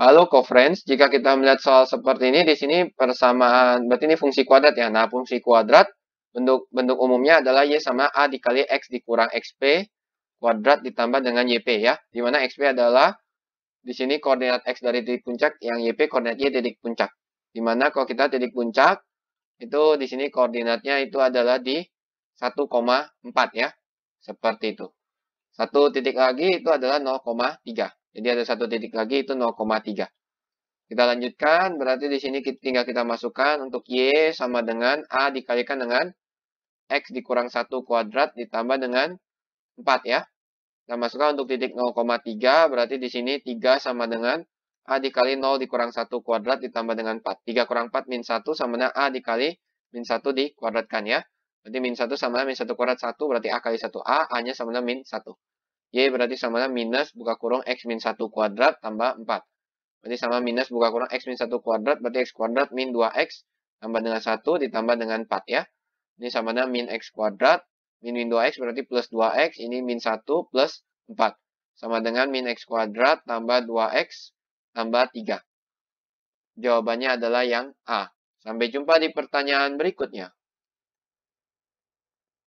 Halo friends, jika kita melihat soal seperti ini, di sini persamaan, berarti ini fungsi kuadrat ya. Nah, fungsi kuadrat, bentuk bentuk umumnya adalah Y sama A dikali X dikurang XP, kuadrat ditambah dengan YP ya. Di mana XP adalah, di sini koordinat X dari titik puncak, yang YP koordinat Y titik puncak. Di Dimana kalau kita titik puncak, itu di sini koordinatnya itu adalah di 1,4 ya. Seperti itu. Satu titik lagi itu adalah 0,3. Jadi ada satu titik lagi itu 0,3. Kita lanjutkan, berarti di sini tinggal kita masukkan untuk Y sama dengan A dikalikan dengan X dikurang 1 kuadrat ditambah dengan 4 ya. Kita masukkan untuk titik 0,3, berarti di sini 3 sama dengan A dikali 0 dikurang 1 kuadrat ditambah dengan 4. 3 kurang 4 min 1 sama dengan A dikali min 1 dikuadratkan ya. Berarti min 1 sama dengan min 1 kuadrat 1, berarti A kali 1A, A-nya sama dengan min 1. Y berarti sama dengan minus buka kurung X min 1 kuadrat tambah 4. Berarti sama minus buka kurung X min 1 kuadrat, berarti X kuadrat min 2X tambah dengan 1 ditambah dengan 4 ya. Ini sama dengan min X kuadrat, min min 2X berarti plus 2X, ini min 1 plus 4. Sama dengan min X kuadrat tambah 2X tambah 3. Jawabannya adalah yang A. Sampai jumpa di pertanyaan berikutnya.